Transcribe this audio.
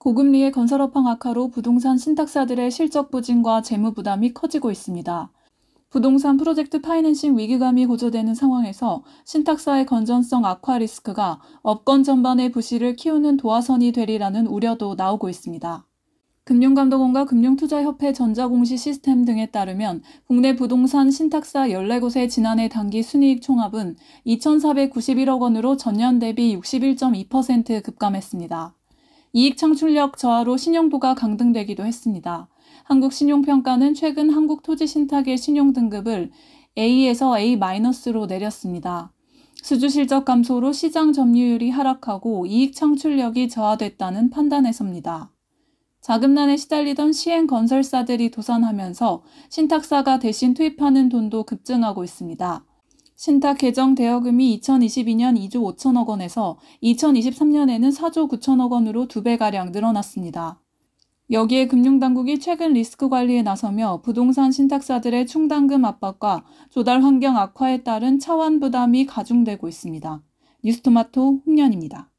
고금리의 건설업 황악화로 부동산 신탁사들의 실적 부진과 재무 부담이 커지고 있습니다. 부동산 프로젝트 파이낸싱 위기감이 고조되는 상황에서 신탁사의 건전성 악화 리스크가 업권 전반의 부실을 키우는 도화선이 되리라는 우려도 나오고 있습니다. 금융감독원과 금융투자협회 전자공시 시스템 등에 따르면 국내 부동산 신탁사 14곳의 지난해 단기 순이익 총합은 2,491억 원으로 전년 대비 61.2% 급감했습니다. 이익 창출력 저하로 신용도가 강등되기도 했습니다. 한국신용평가는 최근 한국토지신탁의 신용등급을 A에서 A-로 내렸습니다. 수주실적 감소로 시장 점유율이 하락하고 이익 창출력이 저하됐다는 판단에서입니다. 자금난에 시달리던 시행 건설사들이 도산하면서 신탁사가 대신 투입하는 돈도 급증하고 있습니다. 신탁 계정 대여금이 2022년 2조 5천억 원에서 2023년에는 4조 9천억 원으로 2배가량 늘어났습니다. 여기에 금융당국이 최근 리스크 관리에 나서며 부동산 신탁사들의 충당금 압박과 조달 환경 악화에 따른 차원 부담이 가중되고 있습니다. 뉴스토마토 홍년입니다